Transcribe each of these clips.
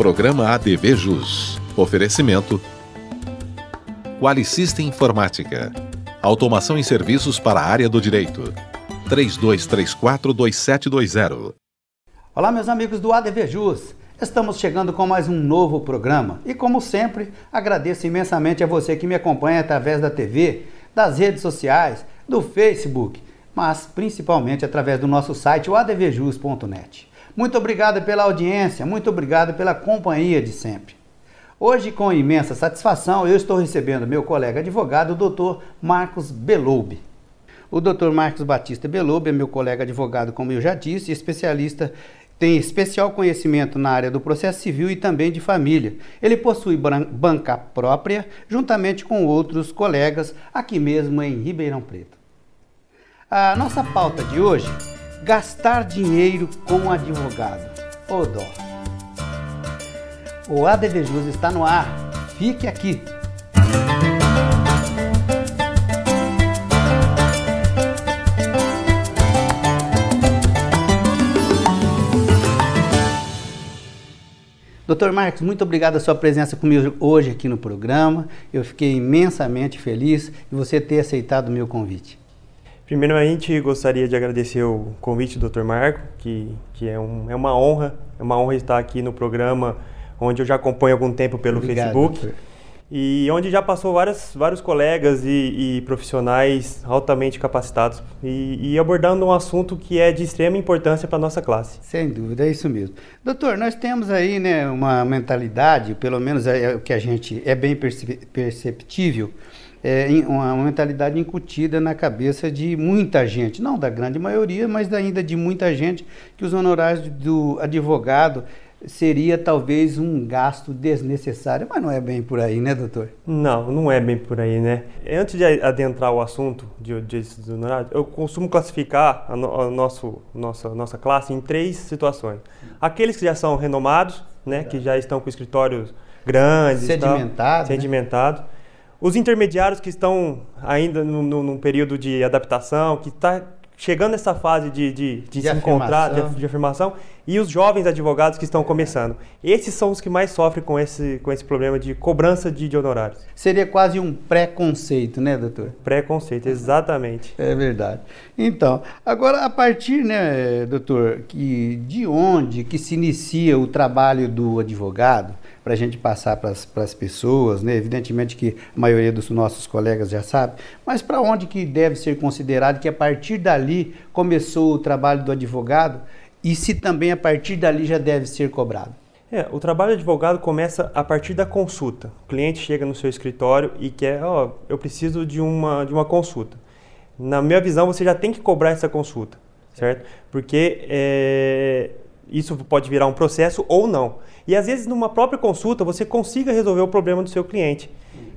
Programa ADV Jus. Oferecimento. Qualicista Informática. Automação em serviços para a área do direito. 32342720. Olá, meus amigos do ADV Jus. Estamos chegando com mais um novo programa e, como sempre, agradeço imensamente a você que me acompanha através da TV, das redes sociais, do Facebook, mas principalmente através do nosso site, o advjus.net. Muito obrigado pela audiência, muito obrigado pela companhia de sempre. Hoje, com imensa satisfação, eu estou recebendo meu colega advogado, o doutor Marcos Beloube. O doutor Marcos Batista Beloube é meu colega advogado, como eu já disse, especialista tem especial conhecimento na área do processo civil e também de família. Ele possui banca própria, juntamente com outros colegas, aqui mesmo em Ribeirão Preto. A nossa pauta de hoje gastar dinheiro com advogado. Ô dó! O ADV Jus está no ar. Fique aqui. Doutor Marcos, muito obrigado a sua presença comigo hoje aqui no programa. Eu fiquei imensamente feliz de você ter aceitado o meu convite. Primeiramente, gostaria de agradecer o convite do Dr. Marco, que, que é, um, é uma honra, é uma honra estar aqui no programa, onde eu já acompanho algum tempo pelo Obrigado, Facebook. Doutor. E onde já passou várias, vários colegas e, e profissionais altamente capacitados e, e, abordando um assunto que é de extrema importância para a nossa classe. Sem dúvida, é isso mesmo. Doutor, nós temos aí né, uma mentalidade, pelo menos é, é o que a gente é bem perceptível, é, uma, mentalidade incutida na cabeça de muita gente, não da grande maioria, mas ainda de muita gente, que os honorários do advogado seria talvez um gasto desnecessário, mas não é bem por aí, né, doutor? Não, não é bem por aí, né? Antes de adentrar o assunto de, de honorários, eu costumo classificar a, no, a, nosso, nossa, nossa classe em três situações. Aqueles que já são renomados, né, que já estão com escritórios grandes, sedimentados, né? sedimentado, os intermediários que estão ainda no, no, num período de adaptação, que está chegando nessa fase de, de, de, de se afirmação. encontrar, de, de afirmação, e os jovens advogados que estão começando. Esses são os que mais sofrem com esse, com esse problema de cobrança de, de honorários. Seria quase um preconceito, né, doutor? Preconceito, exatamente. É verdade. Então, agora a partir, né, doutor, que de onde que se inicia o trabalho do advogado, para a gente passar para as pessoas, né? Evidentemente que a maioria dos nossos colegas já sabe, mas para onde que deve ser considerado que a partir dali começou o trabalho do advogado e se também a partir dali já deve ser cobrado? É, o trabalho de advogado começa a partir da consulta. O cliente chega no seu escritório e quer, ó, oh, eu preciso de uma, de uma consulta. Na minha visão, você já tem que cobrar essa consulta, certo? Porque é, isso pode virar um processo ou não. E às vezes, numa própria consulta, você consiga resolver o problema do seu cliente.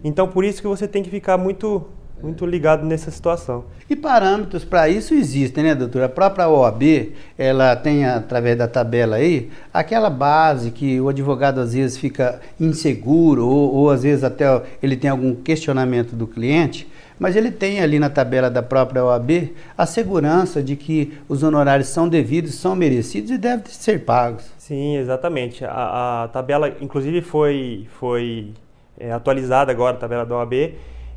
Então, por isso que você tem que ficar muito muito ligado nessa situação. E parâmetros para isso existem, né, doutora? A própria OAB, ela tem, através da tabela aí, aquela base que o advogado às vezes fica inseguro ou, ou às vezes até ele tem algum questionamento do cliente, mas ele tem ali na tabela da própria OAB a segurança de que os honorários são devidos, são merecidos e devem ser pagos. Sim, exatamente. A, a tabela, inclusive, foi, foi é, atualizada agora, a tabela da OAB,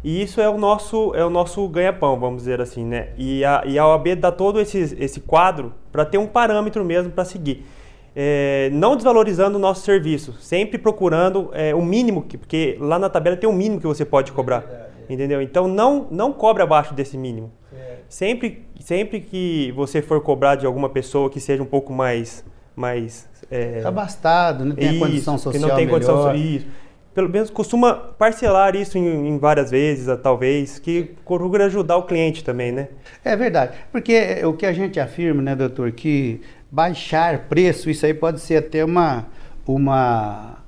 e isso é o nosso é o nosso ganha-pão, vamos dizer assim, né? E a, e a OAB dá todo esse, esse quadro para ter um parâmetro mesmo para seguir. É, não desvalorizando o nosso serviço, sempre procurando é, o mínimo, que, porque lá na tabela tem o um mínimo que você pode cobrar. É, é entendeu? Então não, não cobre abaixo desse mínimo. Sempre, sempre que você for cobrar de alguma pessoa que seja um pouco mais. mais é, Abastado, não né? tem isso, condição social. Que não tem melhor. condição social. Isso pelo menos costuma parcelar isso em, em várias vezes, ah, talvez, que procura ajudar o cliente também, né? É verdade, porque eh, o que a gente afirma, né, doutor, que baixar preço, isso aí pode ser até uma, uma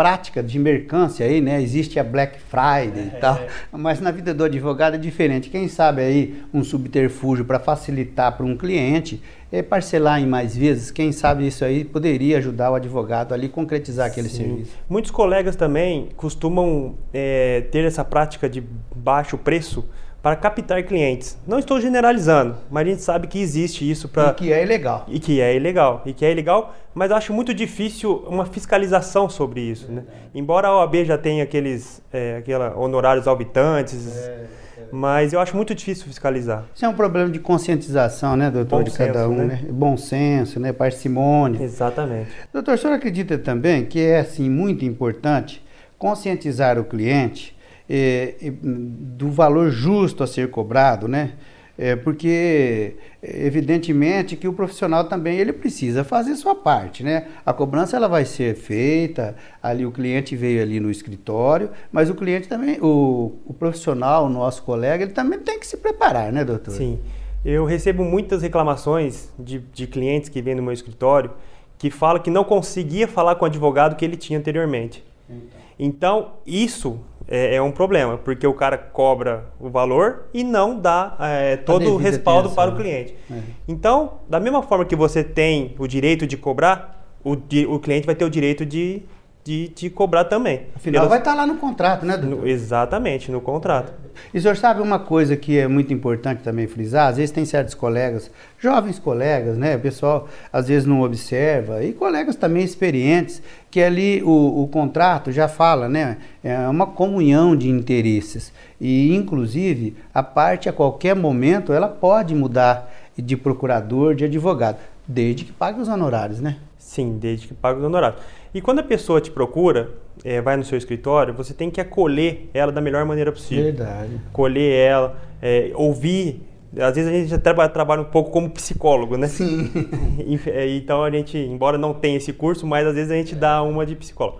prática de mercância aí, né? Existe a Black Friday é, e tal, é. mas na vida do advogado é diferente. Quem sabe aí um subterfúgio para facilitar para um cliente é parcelar em mais vezes. Quem sabe isso aí poderia ajudar o advogado ali concretizar aquele Sim. serviço. Muitos colegas também costumam é, ter essa prática de baixo preço para captar clientes. Não estou generalizando, mas a gente sabe que existe isso para. E que é ilegal. E que é ilegal. E que é ilegal, mas acho muito difícil uma fiscalização sobre isso. É, né? Embora a OAB já tenha aqueles é, aquela, honorários habitantes, é, é. Mas eu acho muito difícil fiscalizar. Isso é um problema de conscientização, né, doutor? Bom de senso, cada um, né? né? Bom senso, né? Parcimônia. Exatamente. Doutor, o senhor acredita também que é, assim, muito importante conscientizar o cliente é, do valor justo a ser cobrado, né? É, porque evidentemente que o profissional também ele precisa fazer sua parte, né? A cobrança ela vai ser feita, ali o cliente veio ali no escritório, mas o cliente também, o, o profissional, o nosso colega, ele também tem que se preparar, né, doutor? Sim. Eu recebo muitas reclamações de, de clientes que vêm no meu escritório que falam que não conseguia falar com o advogado que ele tinha anteriormente. Então. Então, isso é, é, um problema, porque o cara cobra o valor e não dá é, todo o respaldo atenção, para o né? cliente. Né? Então, da mesma forma que você tem o direito de cobrar, o, o cliente vai ter o direito de de te cobrar também. Afinal, elas... vai estar tá lá no contrato, né, doutor? No, exatamente, no contrato. E o senhor sabe uma coisa que é muito importante também frisar? Às vezes tem certos colegas, jovens colegas, né? O pessoal às vezes não observa, e colegas também experientes, que ali o, o contrato já fala, né? É uma comunhão de interesses. E, inclusive, a parte a qualquer momento ela pode mudar de procurador, de advogado, desde que pague os honorários, né? Sim, desde que pague os honorários. E quando a pessoa te procura, é, vai no seu escritório, você tem que acolher ela da melhor maneira possível. Verdade. Acolher ela, é, ouvir. Às vezes a gente até trabalha um pouco como psicólogo, né? Sim. É, então a gente, embora não tenha esse curso, mas às vezes a gente é. dá uma de psicólogo.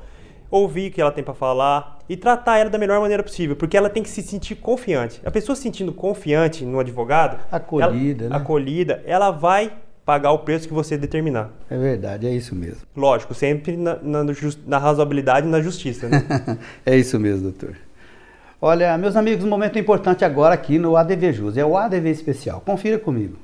Ouvir o que ela tem para falar e tratar ela da melhor maneira possível, porque ela tem que se sentir confiante. A pessoa se sentindo confiante no advogado, acolhida, ela, né? acolhida, ela vai pagar o preço que você determinar. É verdade, é isso mesmo. Lógico, sempre na, na, na razoabilidade e na justiça, né? é isso mesmo, doutor. Olha, meus amigos, um momento importante agora aqui no ADV Jus. É o ADV Especial. Confira comigo.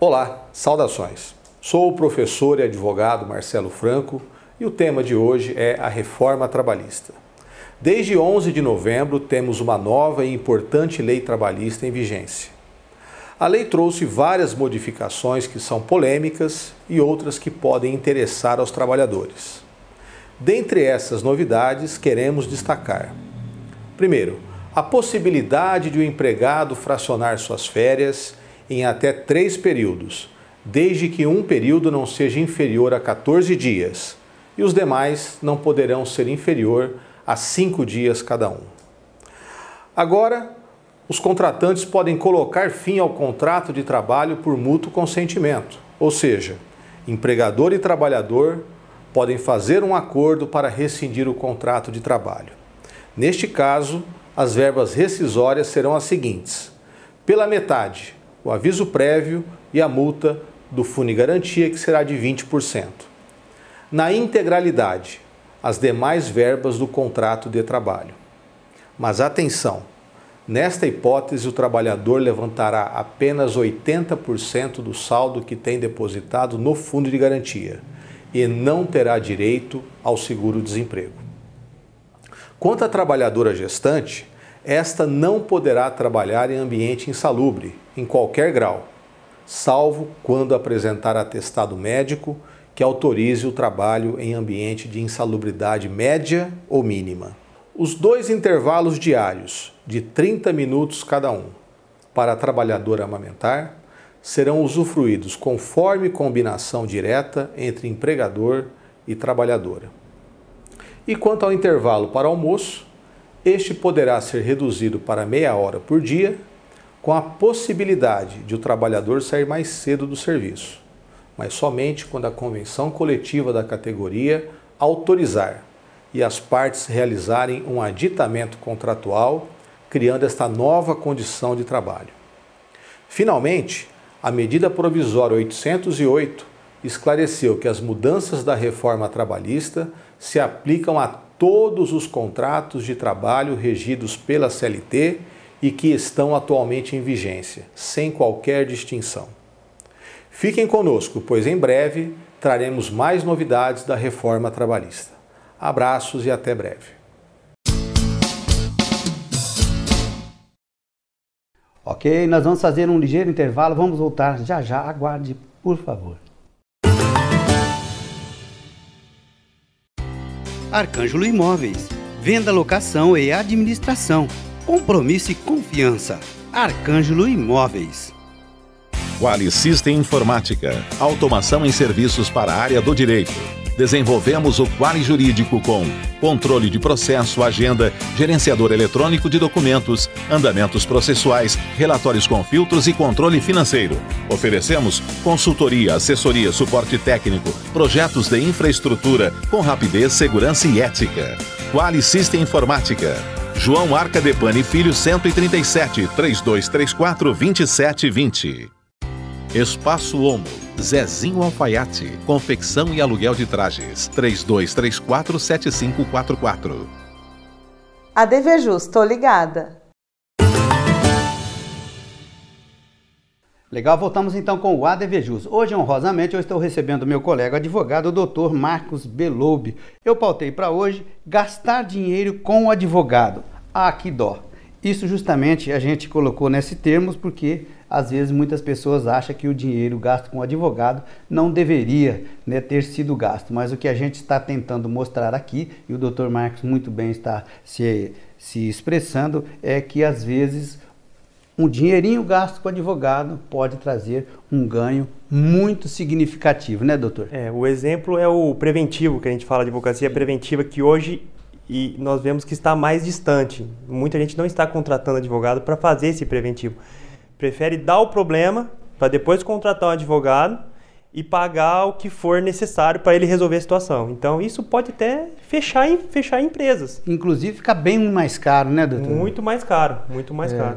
Olá, saudações. Sou o professor e advogado Marcelo Franco e o tema de hoje é a reforma trabalhista. Desde 11 de novembro, temos uma nova e importante lei trabalhista em vigência. A lei trouxe várias modificações que são polêmicas e outras que podem interessar aos trabalhadores. Dentre essas novidades, queremos destacar: primeiro, a possibilidade de o empregado fracionar suas férias em até três períodos, desde que um período não seja inferior a 14 dias, e os demais não poderão ser inferior a cinco dias cada um. Agora, os contratantes podem colocar fim ao contrato de trabalho por mútuo consentimento, ou seja, empregador e trabalhador podem fazer um acordo para rescindir o contrato de trabalho. Neste caso, as verbas rescisórias serão as seguintes: pela metade, o aviso prévio e a multa do Fundo Garantia, que será de 20%. Na integralidade, as demais verbas do contrato de trabalho. Mas atenção! Nesta hipótese, o trabalhador levantará apenas 80% do saldo que tem depositado no fundo de garantia e não terá direito ao seguro-desemprego. Quanto à trabalhadora gestante, esta não poderá trabalhar em ambiente insalubre, em qualquer grau, salvo quando apresentar atestado médico que autorize o trabalho em ambiente de insalubridade média ou mínima. Os dois intervalos diários, de 30 minutos cada um, para a trabalhadora amamentar, serão usufruídos conforme combinação direta entre empregador e trabalhadora. E quanto ao intervalo para almoço, este poderá ser reduzido para meia hora por dia, com a possibilidade de o trabalhador sair mais cedo do serviço mas somente quando a convenção coletiva da categoria autorizar e as partes realizarem um aditamento contratual, criando esta nova condição de trabalho. Finalmente, a medida provisória 808 esclareceu que as mudanças da reforma trabalhista se aplicam a todos os contratos de trabalho regidos pela CLT e que estão atualmente em vigência, sem qualquer distinção. Fiquem conosco, pois em breve traremos mais novidades da reforma trabalhista. Abraços e até breve. Ok, nós vamos fazer um ligeiro intervalo, vamos voltar já já. Aguarde, por favor. Arcângelo Imóveis. Venda, locação e administração. Compromisso e confiança. Arcângelo Imóveis. Qualicystem Informática, automação em serviços para a área do direito. Desenvolvemos o Quali Jurídico com controle de processo, agenda, gerenciador eletrônico de documentos, andamentos processuais, relatórios com filtros e controle financeiro. Oferecemos consultoria, assessoria, suporte técnico, projetos de infraestrutura com rapidez, segurança e ética. Qualicista Informática. João Arca Depani Filho 137 3234 2720. Espaço Homo Zezinho Alfaiate, confecção e aluguel de trajes, 32347544. A DV tô ligada. Legal, voltamos então com o ADV Jus. Hoje, honrosamente, eu estou recebendo meu colega advogado, o doutor Marcos Belobe. Eu pautei para hoje gastar dinheiro com o advogado. Ah, que dó! Isso justamente a gente colocou nesse termos porque às vezes muitas pessoas acham que o dinheiro gasto com advogado não deveria né, ter sido gasto, mas o que a gente está tentando mostrar aqui, e o Dr. Marcos muito bem está se, se expressando, é que às vezes um dinheirinho gasto com advogado pode trazer um ganho muito significativo, né, doutor? É, o exemplo é o preventivo, que a gente fala advocacia preventiva, que hoje e nós vemos que está mais distante. Muita gente não está contratando advogado para fazer esse preventivo. Prefere dar o problema para depois contratar um advogado e pagar o que for necessário para ele resolver a situação. Então, isso pode até fechar, fechar empresas. Inclusive, fica bem mais caro, né, doutor? Muito mais caro, muito mais é, caro.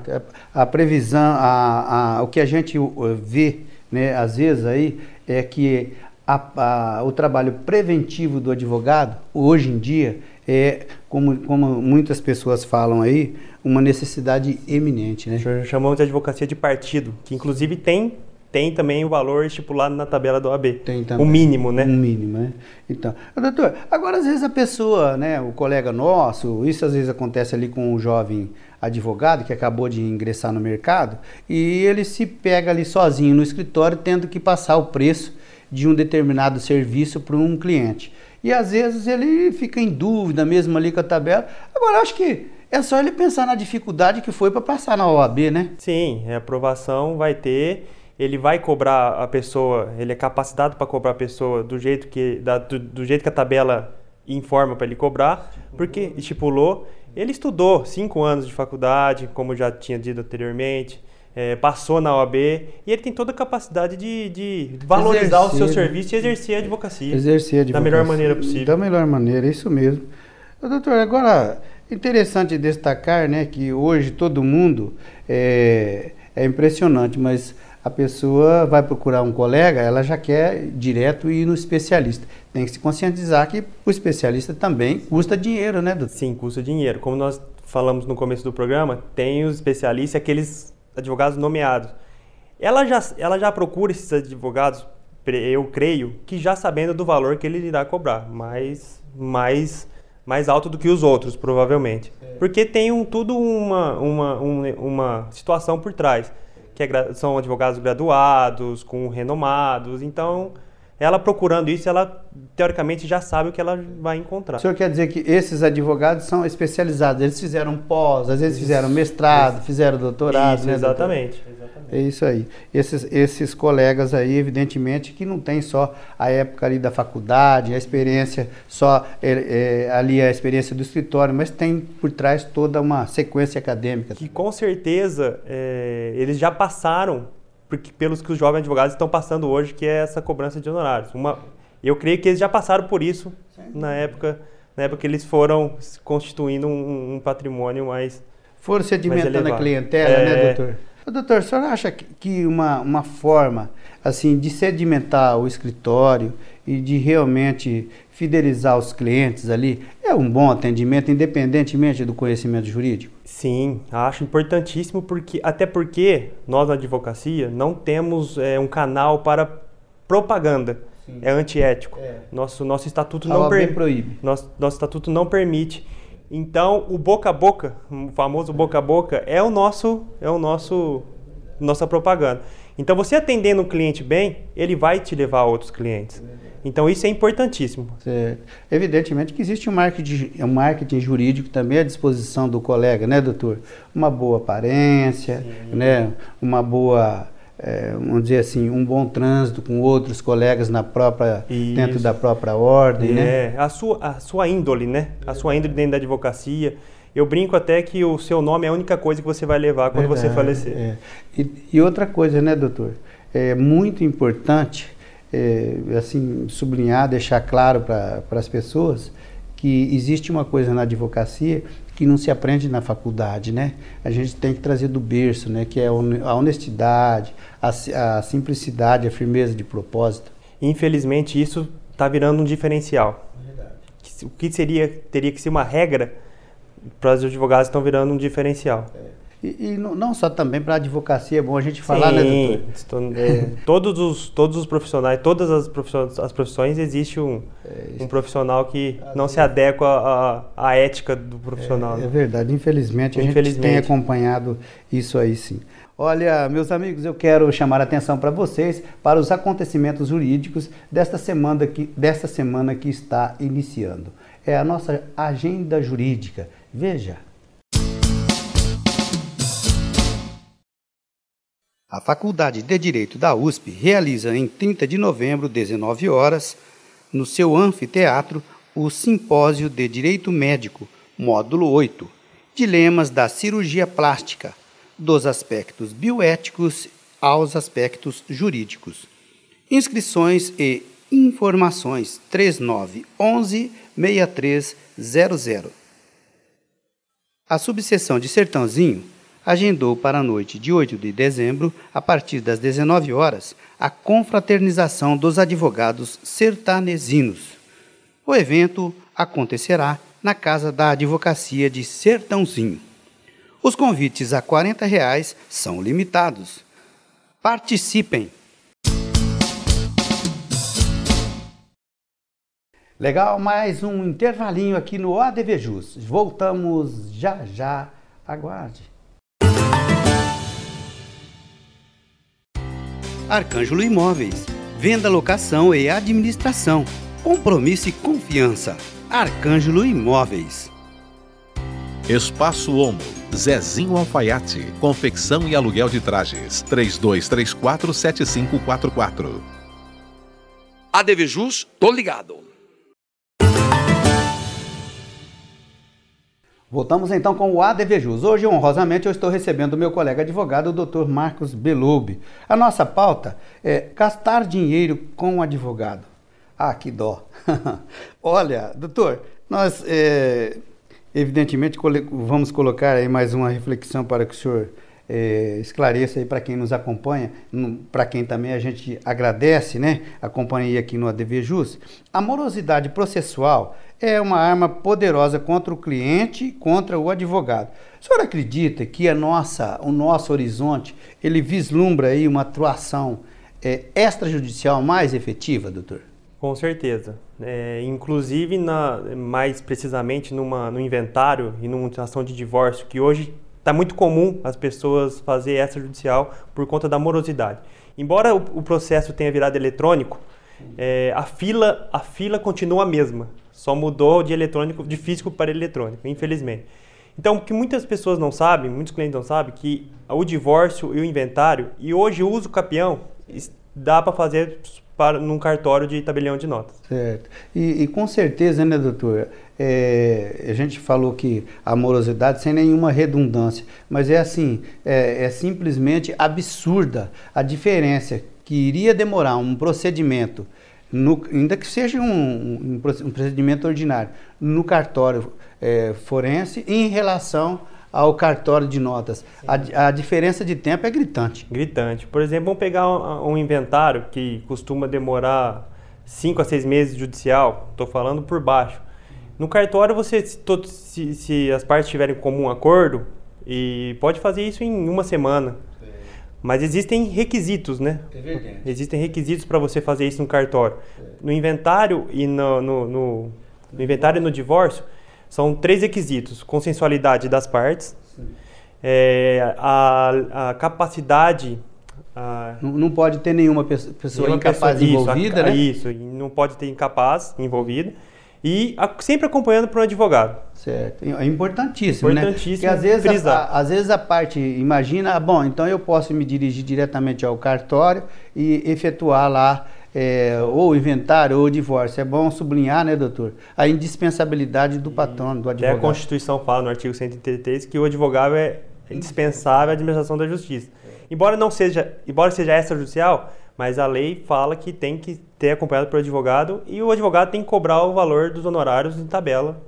A previsão, a, a, o que a gente eh, vê, né, às vezes aí, é que a, a, o trabalho preventivo do advogado, hoje em dia, é, como, como muitas pessoas falam aí, uma necessidade eminente. Né? Chamamos de advocacia de partido, que inclusive tem tem também o valor estipulado na tabela do AB. Tem também. O mínimo, né? O mínimo, né? Então, doutor, agora às vezes a pessoa, né, o colega nosso, isso às vezes acontece ali com um jovem advogado que acabou de ingressar no mercado e ele se pega ali sozinho no escritório tendo que passar o preço de um determinado serviço para um cliente. E às vezes ele fica em dúvida mesmo ali com a tabela. Agora, acho que é só ele pensar na dificuldade que foi para passar na OAB, né? Sim, a é aprovação vai ter ele vai cobrar a pessoa, ele é capacitado para cobrar a pessoa do jeito que, da, do, do, jeito que a tabela informa para ele cobrar, porque estipulou, ele estudou cinco anos de faculdade, como já tinha dito anteriormente, é, passou na OAB e ele tem toda a capacidade de, de valorizar exercer, o seu né? serviço e exercer a advocacia. Exercer a advocacia. Da melhor maneira possível. Da melhor maneira, é isso mesmo. Doutor, agora, interessante destacar né, que hoje todo mundo é, é impressionante, mas a pessoa vai procurar um colega, ela já quer direto ir no especialista. Tem que se conscientizar que o especialista também custa dinheiro, né, doutor? Sim, custa dinheiro. Como nós falamos no começo do programa, tem os especialistas, aqueles advogados nomeados. Ela já, ela já procura esses advogados, eu creio, que já sabendo do valor que ele irá cobrar, mas mais, mais alto do que os outros, provavelmente. É. Porque tem um, tudo uma, uma, uma, uma situação por trás, que é, são advogados graduados, com renomados, então ela procurando isso, ela teoricamente já sabe o que ela vai encontrar. O senhor quer dizer que esses advogados são especializados, eles fizeram pós, às vezes isso, fizeram mestrado, isso. fizeram doutorado. Isso, né, exatamente, doutor? É isso aí. Esses, esses colegas aí, evidentemente, que não tem só a época ali da faculdade, a experiência, só é, é, ali a experiência do escritório, mas tem por trás toda uma sequência acadêmica. Que com certeza é, eles já passaram porque, pelos que os jovens advogados estão passando hoje, que é essa cobrança de honorários. Uma, eu creio que eles já passaram por isso Sim. na época, na época que eles foram constituindo um, um patrimônio mais Foram sedimentando a clientela, né, é... né, doutor? Ô, doutor, o senhor acha que uma, uma forma assim de sedimentar o escritório e de realmente fidelizar os clientes ali é um bom atendimento, independentemente do conhecimento jurídico? Sim, acho importantíssimo, porque até porque nós na advocacia não temos é, um canal para propaganda. Sim. É antiético. É. Nosso, nosso estatuto a não per... proíbe. Nosso, nosso estatuto não permite. Então, o boca a boca, o famoso boca a boca, é o nosso, é o nosso, nossa propaganda. Então, você atendendo um cliente bem, ele vai te levar a outros clientes. É. Então isso é importantíssimo. Certo. Evidentemente que existe um marketing, um marketing jurídico também à disposição do colega, né, doutor? Uma boa aparência, Sim. né? Uma boa é, vamos dizer assim, um bom trânsito com outros colegas na própria, Isso. dentro da própria ordem, né? é. né? A sua, a sua índole, né? A sua índole dentro da advocacia. Eu brinco até que o seu nome é a única coisa que você vai levar quando Verdade, você falecer. É. E, e, outra coisa, né, doutor? É muito importante é, assim, sublinhar, deixar claro para as pessoas que existe uma coisa na advocacia que não se aprende na faculdade, né? A gente tem que trazer do berço, né? Que é a honestidade, a, a simplicidade, a firmeza de propósito. Infelizmente, isso está virando um diferencial. Verdade. O que seria teria que ser uma regra para os advogados estão virando um diferencial. É. E, e, não só também para a advocacia, é bom a gente falar, né, Sim, né, doutor? Estou, é, todos, os, todos os profissionais, todas as profissões, as profissões existe um, é, um profissional que não se adequa à, à ética do profissional. É, né? é verdade, infelizmente, infelizmente a gente tem acompanhado isso aí sim. Olha, meus amigos, eu quero chamar a atenção para vocês para os acontecimentos jurídicos desta semana que, desta semana que está iniciando. É a nossa agenda jurídica. Veja, A Faculdade de Direito da USP realiza em 30 de novembro, 19 horas, no seu anfiteatro, o Simpósio de Direito Médico, módulo 8, Dilemas da Cirurgia Plástica, dos aspectos bioéticos aos aspectos jurídicos. Inscrições e informações 3911 6300. A subseção de Sertãozinho agendou para a noite de 8 de dezembro, a partir das 19 horas, a confraternização dos advogados sertanesinos. O evento acontecerá na Casa da Advocacia de Sertãozinho. Os convites a R$ reais são limitados. Participem! Legal, mais um intervalinho aqui no ADV Jus. Voltamos já já. Aguarde. Arcângelo Imóveis. Venda, locação e administração. Compromisso e confiança. Arcângelo Imóveis. Espaço Homo. Zezinho Alfaiate. Confecção e aluguel de trajes. 32347544. ADV Jus, tô ligado. Voltamos então com o ADV Jus. Hoje, honrosamente, eu estou recebendo o meu colega advogado, o Dr. Marcos Belube. A nossa pauta é gastar dinheiro com o advogado. Ah, que dó! Olha, doutor, nós é, evidentemente vamos colocar aí mais uma reflexão para que o senhor é, esclareça aí para quem nos acompanha, para quem também a gente agradece, né? A companhia aqui no ADV Jus. A morosidade processual é uma arma poderosa contra o cliente, contra o advogado. O senhor acredita que a nossa, o nosso horizonte ele vislumbra aí uma atuação é, extrajudicial mais efetiva, doutor? Com certeza. É, inclusive, na, mais precisamente numa, no inventário e numa ação de divórcio, que hoje está muito comum as pessoas fazer extrajudicial por conta da morosidade. Embora o, o processo tenha virado eletrônico, é, a, fila, a fila continua a mesma só mudou de eletrônico, de físico para eletrônico, infelizmente. Então, o que muitas pessoas não sabem, muitos clientes não sabem, que o divórcio e o inventário, e hoje o uso capião, dá para fazer para, num cartório de tabelião de notas. Certo. E, e com certeza, né, doutor? É, a gente falou que a morosidade sem nenhuma redundância, mas é assim, é, é simplesmente absurda a diferença que iria demorar um procedimento no, ainda que seja um, um, procedimento ordinário, no cartório é, forense em relação ao cartório de notas. A, a, diferença de tempo é gritante. Gritante. Por exemplo, vamos pegar um, um inventário que costuma demorar cinco a seis meses judicial, estou falando por baixo. No cartório, você, se, se, se as partes tiverem comum acordo, e pode fazer isso em uma semana. Mas existem requisitos, né? É verdade. Existem requisitos para você fazer isso no cartório. É. No inventário e no, no, no, no inventário e no divórcio são três requisitos: consensualidade das partes, é, a, a, capacidade. A, não, não, pode ter nenhuma pessoa nenhuma incapaz pessoa, envolvida, né? Isso, não pode ter incapaz envolvida e a, sempre acompanhando para um advogado. Certo. É importantíssimo, né? importantíssimo né? Porque às vezes, a, às vezes a parte imagina, ah, bom, então eu posso me dirigir diretamente ao cartório e efetuar lá é, ou inventário ou divórcio. É bom sublinhar, né, doutor, a indispensabilidade do patrono, do advogado. Até a Constituição fala no artigo 133 que o advogado é indispensável à administração da justiça. Embora não seja, embora seja extrajudicial, mas a lei fala que tem que ter acompanhado pelo advogado e o advogado tem que cobrar o valor dos honorários em tabela,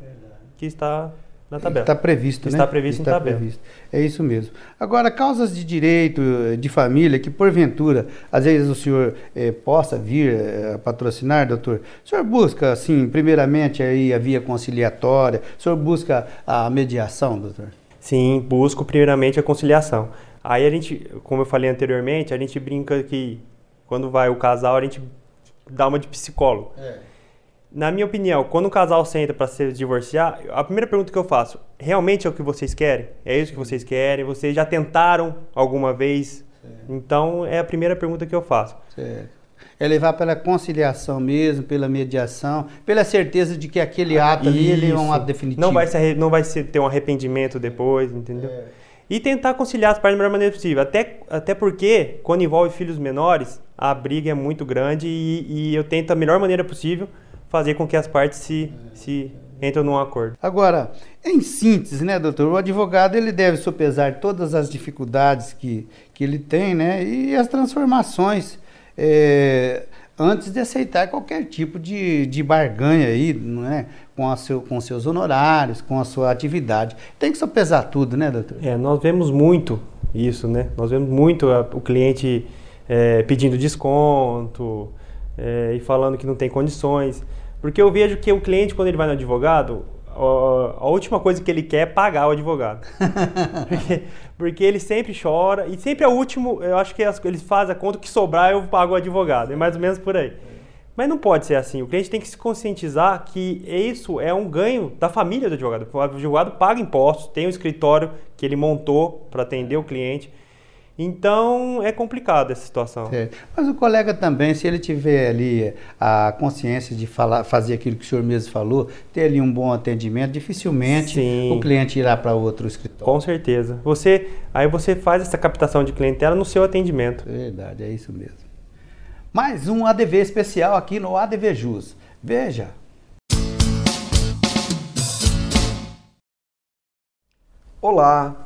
que está na tabela. Está previsto, está né? Previsto está previsto em tabela. Previsto. É isso mesmo. Agora, causas de direito eh, de família que, porventura, às vezes o senhor eh, possa vir eh, patrocinar, doutor, o senhor busca, assim, primeiramente aí a via conciliatória, o senhor busca a mediação, doutor? Sim, busco primeiramente a conciliação. Aí a gente, como eu falei anteriormente, a gente brinca que quando vai o casal, a gente dá uma de psicólogo. É. Na minha opinião, quando o casal senta para se divorciar, a primeira pergunta que eu faço, realmente é o que vocês querem? É isso que vocês querem? Vocês já tentaram alguma vez? Certo. Então, é a primeira pergunta que eu faço. Certo. É levar pela conciliação mesmo, pela mediação, pela certeza de que aquele ato ali ele é um ato definitivo. Não vai, se não vai se ter um arrependimento depois, entendeu? É. E tentar conciliar as partes da melhor maneira possível. Até, até porque, quando envolve filhos menores, a briga é muito grande e, e eu tento a melhor maneira possível fazer com que as partes se, se entram num acordo. Agora, em síntese, né, doutor, o advogado ele deve sopesar todas as dificuldades que, que ele tem, né, e as transformações é, antes de aceitar qualquer tipo de, de barganha aí, né, com, a seu, com seus honorários, com a sua atividade. Tem que sopesar tudo, né, doutor? É, nós vemos muito isso, né, nós vemos muito a, o cliente é, pedindo desconto é, e falando que não tem condições. Porque eu vejo que o cliente, quando ele vai no advogado, a última coisa que ele quer é pagar o advogado. porque, porque, ele sempre chora e sempre é o último, eu acho que eles fazem a conta que sobrar eu pago o advogado. É mais ou menos por aí. Mas não pode ser assim. O cliente tem que se conscientizar que isso é um ganho da família do advogado. O advogado paga impostos, tem um escritório que ele montou para atender o cliente. Então é complicado essa situação. É. Mas o colega também, se ele tiver ali eh, a consciência de falar, fazer aquilo que o senhor mesmo falou, ter ali um bom atendimento, dificilmente Sim. o cliente irá para outro escritório. Com certeza. Você aí você faz essa captação de clientela no seu atendimento. Verdade, é isso mesmo. Mais um ADV especial aqui no ADV Jus. Veja, Olá!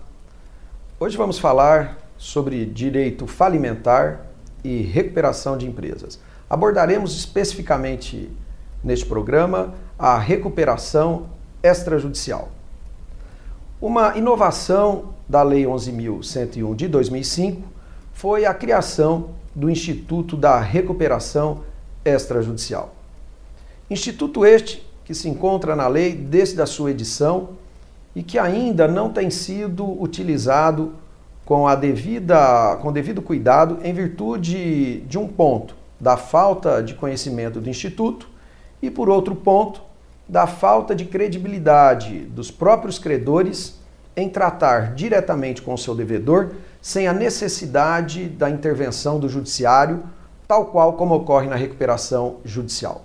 Hoje vamos falar sobre direito falimentar e recuperação de empresas. Abordaremos especificamente neste programa a recuperação extrajudicial. Uma inovação da Lei 11.101 de 2005 foi a criação do Instituto da Recuperação Extrajudicial. Instituto este que se encontra na lei desde a sua edição e que ainda não tem sido utilizado com, a devida, com o devido cuidado em virtude de um ponto, da falta de conhecimento do Instituto e, por outro ponto, da falta de credibilidade dos próprios credores em tratar diretamente com o seu devedor sem a necessidade da intervenção do judiciário, tal qual como ocorre na recuperação judicial.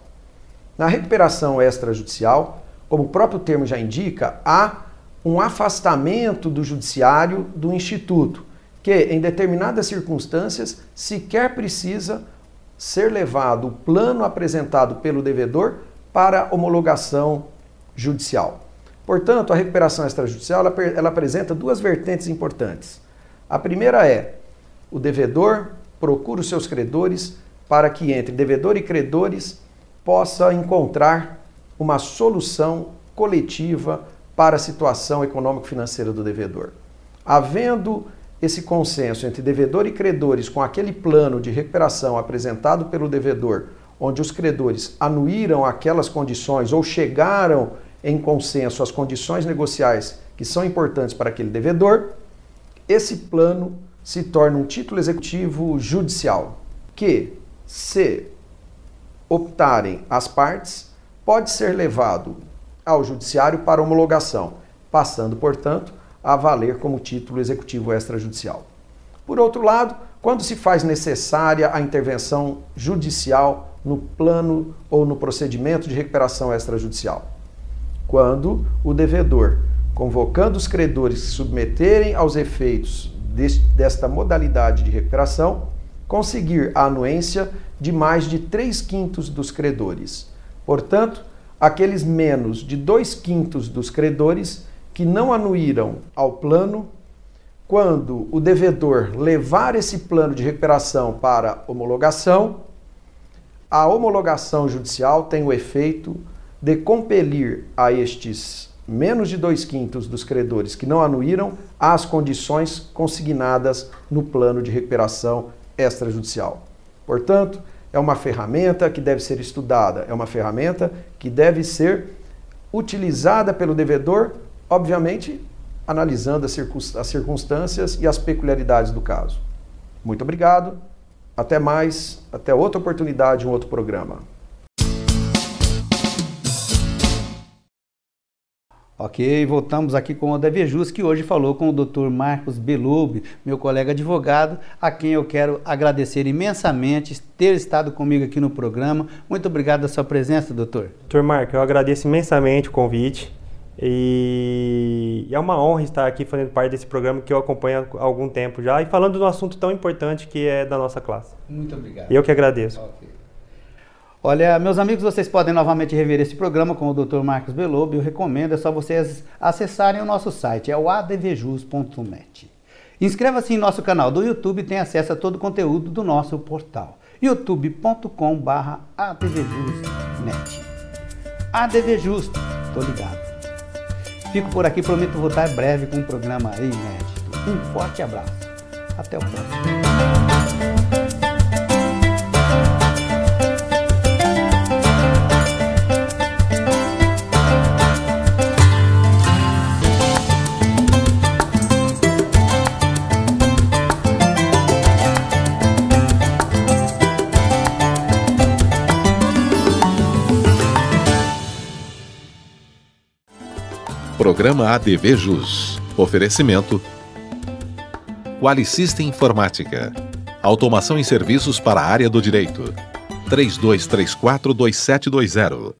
Na recuperação extrajudicial, como o próprio termo já indica, há um afastamento do judiciário do instituto, que em determinadas circunstâncias sequer precisa ser levado o plano apresentado pelo devedor para homologação judicial. Portanto, a recuperação extrajudicial ela, ela apresenta duas vertentes importantes. A primeira é o devedor procura os seus credores para que entre devedor e credores possa encontrar uma solução coletiva para a situação econômico-financeira do devedor. Havendo esse consenso entre devedor e credores com aquele plano de recuperação apresentado pelo devedor, onde os credores anuíram aquelas condições ou chegaram em consenso às condições negociais que são importantes para aquele devedor, esse plano se torna um título executivo judicial, que, se optarem as partes, pode ser levado ao Judiciário para homologação, passando, portanto, a valer como título executivo extrajudicial. Por outro lado, quando se faz necessária a intervenção judicial no plano ou no procedimento de recuperação extrajudicial? Quando o devedor, convocando os credores que submeterem aos efeitos desta modalidade de recuperação, conseguir a anuência de mais de 3 quintos dos credores. Portanto, aqueles menos de dois quintos dos credores que não anuíram ao plano, quando o devedor levar esse plano de recuperação para homologação, a homologação judicial tem o efeito de compelir a estes menos de dois quintos dos credores que não anuíram as condições consignadas no plano de recuperação extrajudicial. Portanto, é uma ferramenta que deve ser estudada, é uma ferramenta que deve ser utilizada pelo devedor, obviamente analisando as circunstâncias e as peculiaridades do caso. Muito obrigado, até mais, até outra oportunidade, um outro programa. Ok, voltamos aqui com o Davi Jus, que hoje falou com o Dr. Marcos Belube, meu colega advogado, a quem eu quero agradecer imensamente ter estado comigo aqui no programa. Muito obrigado pela sua presença, doutor. Doutor Marco, eu agradeço imensamente o convite e é uma honra estar aqui fazendo parte desse programa que eu acompanho há algum tempo já e falando de um assunto tão importante que é da nossa classe. Muito obrigado. Eu que agradeço. Okay. Olha, meus amigos, vocês podem novamente rever esse programa com o Dr. Marcos Belobo. Eu recomendo, é só vocês acessarem o nosso site, é o advjus.net. Inscreva-se em nosso canal do YouTube e tenha acesso a todo o conteúdo do nosso portal, youtube.com.br advjus.net. Advjust, tô ligado. Fico por aqui, prometo voltar breve com um programa inédito. Um forte abraço, até o próximo. Programa ADV Jus. Oferecimento Qualicista Informática. Automação em serviços para a área do direito. 32342720